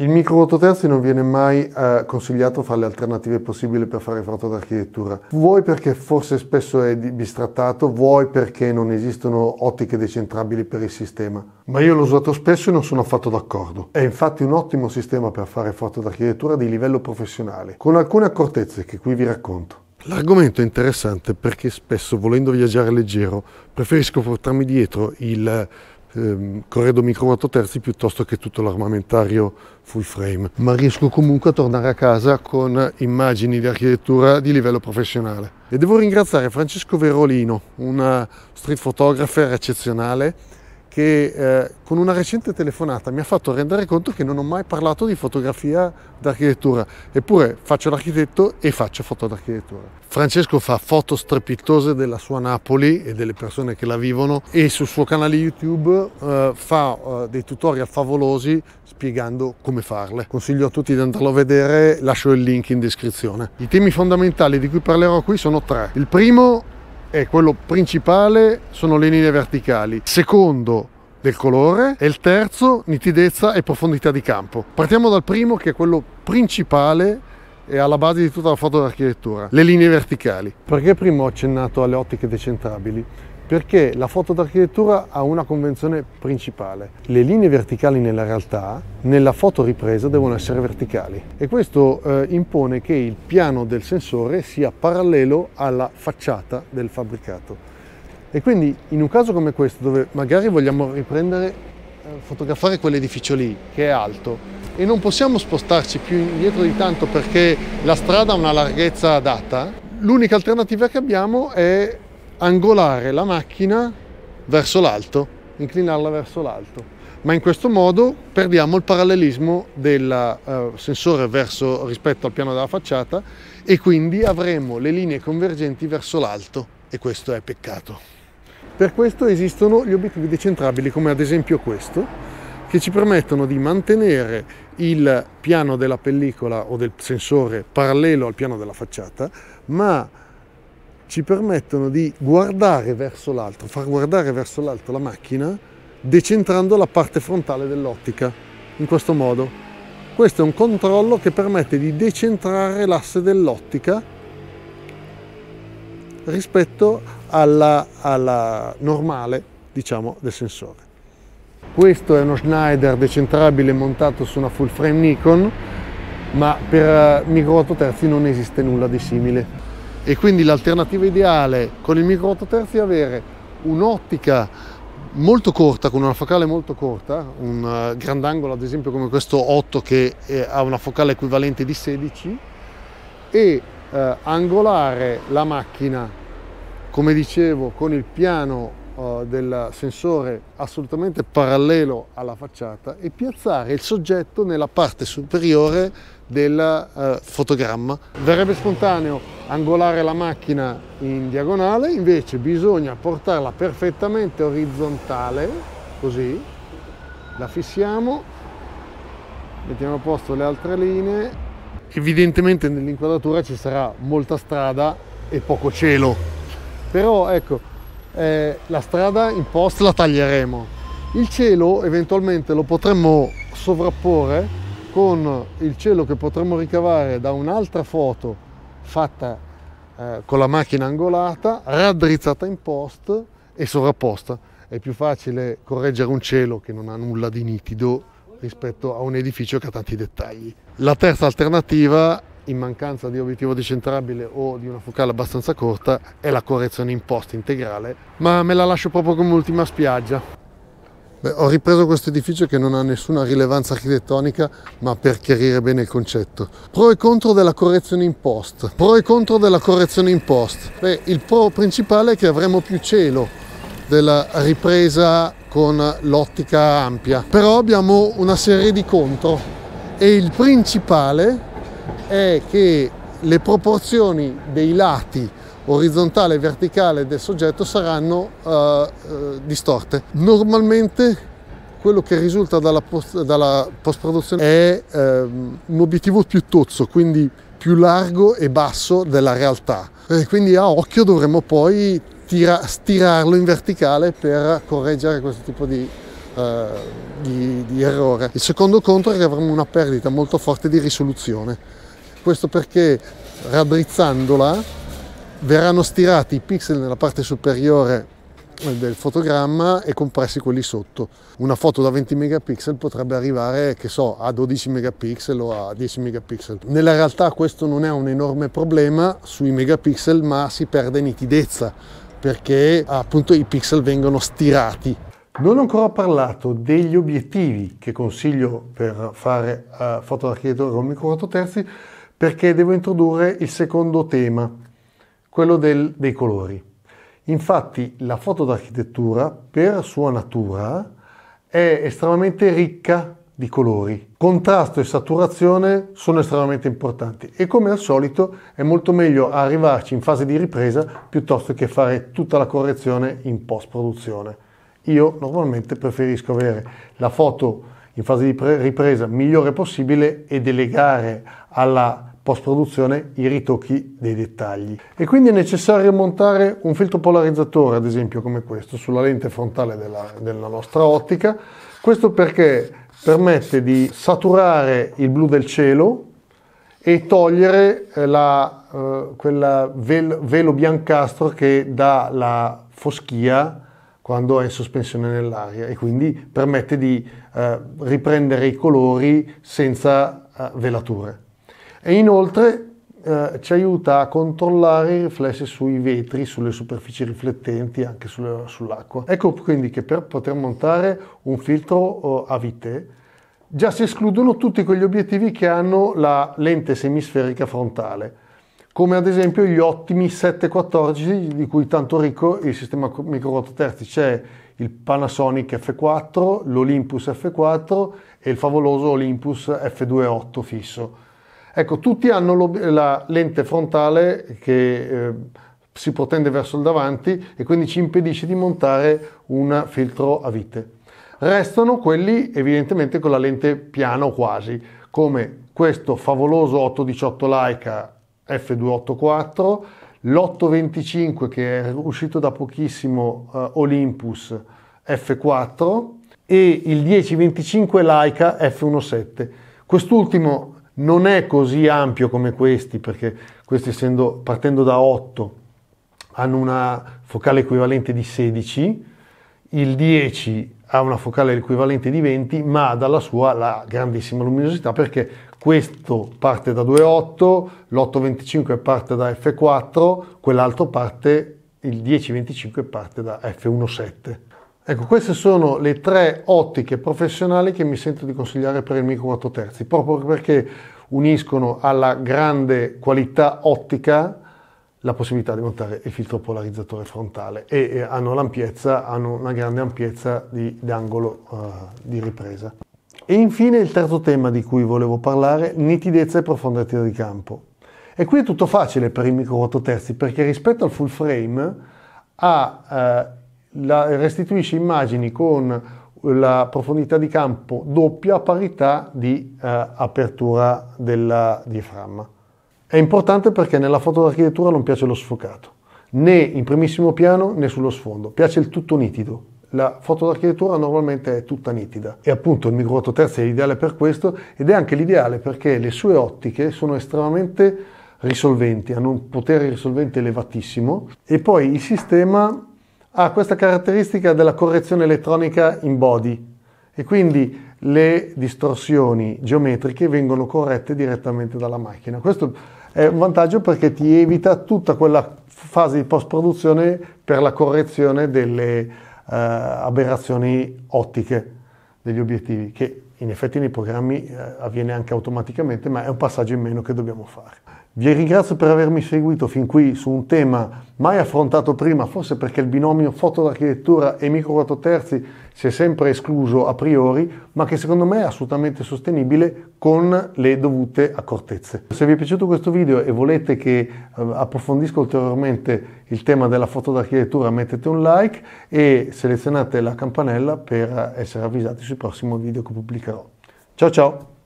Il micro terzi non viene mai eh, consigliato fra le alternative possibili per fare frotto d'architettura. Vuoi perché forse spesso è bistrattato, vuoi perché non esistono ottiche decentrabili per il sistema. Ma io l'ho usato spesso e non sono affatto d'accordo. È infatti un ottimo sistema per fare frotto d'architettura di livello professionale, con alcune accortezze che qui vi racconto. L'argomento è interessante perché spesso, volendo viaggiare leggero, preferisco portarmi dietro il ehm, corredo micromoto terzi piuttosto che tutto l'armamentario full frame, ma riesco comunque a tornare a casa con immagini di architettura di livello professionale. E devo ringraziare Francesco Verolino, un street photographer eccezionale che eh, con una recente telefonata mi ha fatto rendere conto che non ho mai parlato di fotografia d'architettura, eppure faccio l'architetto e faccio foto d'architettura. Francesco fa foto strepitose della sua Napoli e delle persone che la vivono e sul suo canale YouTube eh, fa eh, dei tutorial favolosi spiegando come farle. Consiglio a tutti di andarlo a vedere, lascio il link in descrizione. I temi fondamentali di cui parlerò qui sono tre. Il primo è quello principale sono le linee verticali. Secondo del colore e il terzo nitidezza e profondità di campo. Partiamo dal primo che è quello principale e alla base di tutta la foto d'architettura, le linee verticali. Perché prima ho accennato alle ottiche decentrabili? Perché la foto d'architettura ha una convenzione principale. Le linee verticali nella realtà, nella foto ripresa, devono essere verticali e questo eh, impone che il piano del sensore sia parallelo alla facciata del fabbricato. E quindi in un caso come questo, dove magari vogliamo riprendere, eh, fotografare quell'edificio lì, che è alto, e non possiamo spostarci più indietro di tanto perché la strada ha una larghezza adatta, l'unica alternativa che abbiamo è angolare la macchina verso l'alto, inclinarla verso l'alto. Ma in questo modo perdiamo il parallelismo del uh, sensore verso, rispetto al piano della facciata e quindi avremo le linee convergenti verso l'alto e questo è peccato. Per questo esistono gli obiettivi decentrabili come ad esempio questo, che ci permettono di mantenere il piano della pellicola o del sensore parallelo al piano della facciata, ma ci permettono di guardare verso l'alto, far guardare verso l'alto la macchina decentrando la parte frontale dell'ottica, in questo modo. Questo è un controllo che permette di decentrare l'asse dell'ottica rispetto alla, alla normale diciamo, del sensore. Questo è uno Schneider decentrabile montato su una full frame Nikon, ma per eh, micro 8 terzi non esiste nulla di simile. E quindi l'alternativa ideale con il micro 8 terzi è avere un'ottica molto corta, con una focale molto corta, un eh, grandangolo ad esempio come questo 8 che eh, ha una focale equivalente di 16 e eh, angolare la macchina come dicevo, con il piano eh, del sensore assolutamente parallelo alla facciata e piazzare il soggetto nella parte superiore del eh, fotogramma. Verrebbe spontaneo angolare la macchina in diagonale, invece bisogna portarla perfettamente orizzontale, così, la fissiamo, mettiamo a posto le altre linee. Evidentemente nell'inquadratura ci sarà molta strada e poco cielo però ecco eh, la strada in post la taglieremo il cielo eventualmente lo potremmo sovrapporre con il cielo che potremmo ricavare da un'altra foto fatta eh, con la macchina angolata raddrizzata in post e sovrapposta è più facile correggere un cielo che non ha nulla di nitido rispetto a un edificio che ha tanti dettagli. La terza alternativa in mancanza di obiettivo decentrabile o di una focale abbastanza corta è la correzione in post integrale, ma me la lascio proprio come ultima spiaggia. Beh, ho ripreso questo edificio che non ha nessuna rilevanza architettonica, ma per chiarire bene il concetto. Pro e contro della correzione in post. Pro e contro della correzione in post. Beh, il pro principale è che avremo più cielo della ripresa con l'ottica ampia. Però abbiamo una serie di contro e il principale è che le proporzioni dei lati orizzontale e verticale del soggetto saranno eh, eh distorte. Normalmente quello che risulta dalla post, dalla post produzione è ehm, un obiettivo più tozzo, quindi più largo e basso della realtà. E quindi a occhio dovremo poi tira, stirarlo in verticale per correggere questo tipo di, eh, di, di errore. Il secondo conto è che avremo una perdita molto forte di risoluzione questo perché raddrizzandola verranno stirati i pixel nella parte superiore del fotogramma e compressi quelli sotto. Una foto da 20 megapixel potrebbe arrivare, che so, a 12 megapixel o a 10 megapixel. Nella realtà questo non è un enorme problema sui megapixel, ma si perde nitidezza perché appunto i pixel vengono stirati. Non ho ancora parlato degli obiettivi che consiglio per fare uh, eh, foto d'architettura con micro 4 terzi perché devo introdurre il secondo tema, quello del, dei colori. Infatti la foto d'architettura per sua natura è estremamente ricca di colori. Contrasto e saturazione sono estremamente importanti e come al solito è molto meglio arrivarci in fase di ripresa piuttosto che fare tutta la correzione in post produzione. Io normalmente preferisco avere la foto in fase di ripresa migliore possibile e delegare alla post produzione i ritocchi dei dettagli. E quindi è necessario montare un filtro polarizzatore, ad esempio come questo, sulla lente frontale della, della nostra ottica. Questo perché permette di saturare il blu del cielo e togliere eh, la, eh, quel velo, velo biancastro che dà la foschia quando è in sospensione nell'aria e quindi permette di eh, riprendere i colori senza eh, velature e inoltre eh, ci aiuta a controllare i riflessi sui vetri, sulle superfici riflettenti, anche sulle, sull'acqua. Ecco quindi che per poter montare un filtro eh, a vite già si escludono tutti quegli obiettivi che hanno la lente semisferica frontale come ad esempio gli ottimi 714 di cui tanto ricco il sistema microrotto terzi c'è il Panasonic F4, l'Olympus F4 e il favoloso Olympus F28 fisso. Ecco, tutti hanno la lente frontale che eh, si protende verso il davanti e quindi ci impedisce di montare un filtro a vite. Restano quelli evidentemente con la lente piano quasi, come questo favoloso 818 Leica F284, l'825 che è uscito da pochissimo eh, Olympus F4 e il 1025 Leica F17. Quest'ultimo non è così ampio come questi, perché questi essendo, partendo da 8 hanno una focale equivalente di 16, il 10 ha una focale equivalente di 20, ma dalla sua la grandissima luminosità, perché questo parte da 2.8, l'8.25 parte da F4, quell'altro parte, il 10.25 parte da F1.7. Ecco, queste sono le tre ottiche professionali che mi sento di consigliare per il micro 4 terzi, proprio perché uniscono alla grande qualità ottica la possibilità di montare il filtro polarizzatore frontale e hanno l'ampiezza, hanno una grande ampiezza di, angolo uh, eh, di ripresa. E infine il terzo tema di cui volevo parlare, nitidezza e profondità di campo. E qui è tutto facile per il micro 4 terzi perché rispetto al full frame ha eh, la, restituisce immagini con la profondità di campo doppia a parità di eh, apertura del diaframma. È importante perché nella foto d'architettura non piace lo sfocato, né in primissimo piano né sullo sfondo, piace il tutto nitido. La foto d'architettura normalmente è tutta nitida e appunto il micro terzo è l'ideale per questo ed è anche l'ideale perché le sue ottiche sono estremamente risolventi, hanno un potere risolvente elevatissimo e poi il sistema ha questa caratteristica della correzione elettronica in body e quindi le distorsioni geometriche vengono corrette direttamente dalla macchina. Questo è un vantaggio perché ti evita tutta quella fase di post-produzione per la correzione delle eh, aberrazioni ottiche degli obiettivi, che in effetti nei programmi eh, avviene anche automaticamente, ma è un passaggio in meno che dobbiamo fare. Vi ringrazio per avermi seguito fin qui su un tema mai affrontato prima, forse perché il binomio foto d'architettura e micro 4 terzi si è sempre escluso a priori, ma che secondo me è assolutamente sostenibile con le dovute accortezze. Se vi è piaciuto questo video e volete che eh, approfondisca ulteriormente il tema della foto d'architettura mettete un like e selezionate la campanella per essere avvisati sui prossimi video che pubblicherò. Ciao ciao!